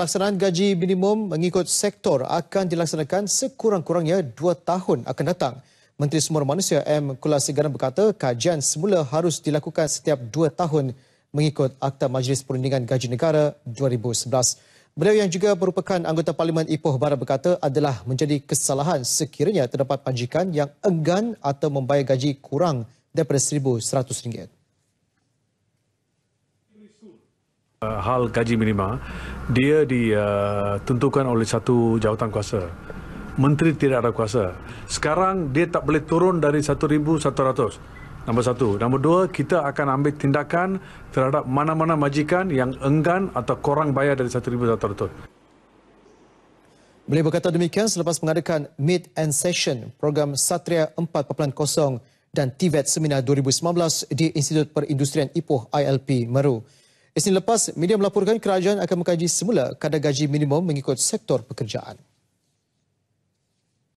Pelaksanaan gaji minimum mengikut sektor akan dilaksanakan sekurang-kurangnya dua tahun akan datang. Menteri Sumber Manusia M. Kulasigaran berkata kajian semula harus dilakukan setiap dua tahun mengikut Akta Majlis Perundingan Gaji Negara 2011. Beliau yang juga merupakan anggota Parlimen Ipoh Barat berkata adalah menjadi kesalahan sekiranya terdapat panjikan yang enggan atau membayar gaji kurang daripada RM1,100. Uh, hal gaji minima dia ditentukan uh, oleh satu jawatan kuasa menteri tidak ada kuasa sekarang dia tak boleh turun dari 1100 nombor satu nombor dua kita akan ambil tindakan terhadap mana-mana majikan yang enggan atau kurang bayar dari 1100 Beliau berkata demikian selepas mengadakan Mid and Session program Satria 4.0 dan TVET e Seminar 2019 di Institut Perindustrian Ipoh ILP Meru. Isnin lepas, media melaporkan kerajaan akan mengkaji semula kadar gaji minimum mengikut sektor pekerjaan.